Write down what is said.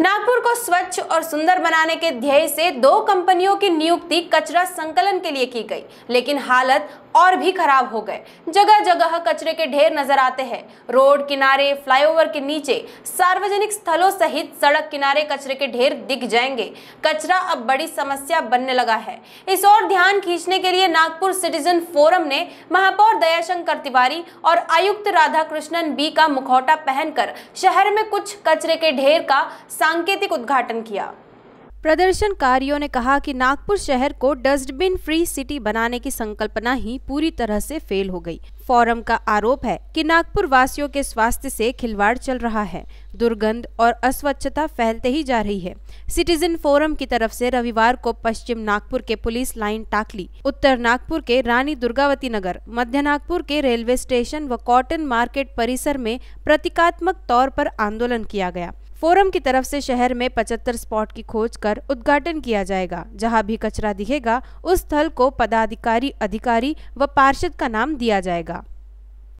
नागपुर को स्वच्छ और सुंदर बनाने के ध्येय से दो कंपनियों की नियुक्ति कचरा संकलन के लिए की गई लेकिन हालत और भी खराब हो गए जगह जगह कचरे के ढेर नजर आते हैं रोड किनारे फ्लाईओवर के नीचे सार्वजनिक स्थलों सहित सड़क किनारे कचरे के ढेर दिख जाएंगे कचरा अब बड़ी समस्या बनने लगा है इस ओर ध्यान खींचने के लिए नागपुर सिटीजन फोरम ने महापौर दयाशंकर तिवारी और आयुक्त कृष्णन बी का मुखौटा पहनकर शहर में कुछ कचरे के ढेर का सांकेतिक उद्घाटन किया प्रदर्शनकारियों ने कहा कि नागपुर शहर को डस्टबिन फ्री सिटी बनाने की संकल्पना ही पूरी तरह से फेल हो गई। फोरम का आरोप है कि नागपुर वासियों के स्वास्थ्य से खिलवाड़ चल रहा है दुर्गंध और अस्वच्छता फैलते ही जा रही है सिटीजन फोरम की तरफ से रविवार को पश्चिम नागपुर के पुलिस लाइन टाकली उत्तर नागपुर के रानी दुर्गावती नगर मध्य नागपुर के रेलवे स्टेशन व कॉटन मार्केट परिसर में प्रतीकात्मक तौर पर आंदोलन किया गया फोरम की तरफ से शहर में 75 स्पॉट की खोज कर उद्घाटन किया जाएगा जहां भी कचरा दिखेगा उस स्थल को पदाधिकारी अधिकारी व पार्षद का नाम दिया जाएगा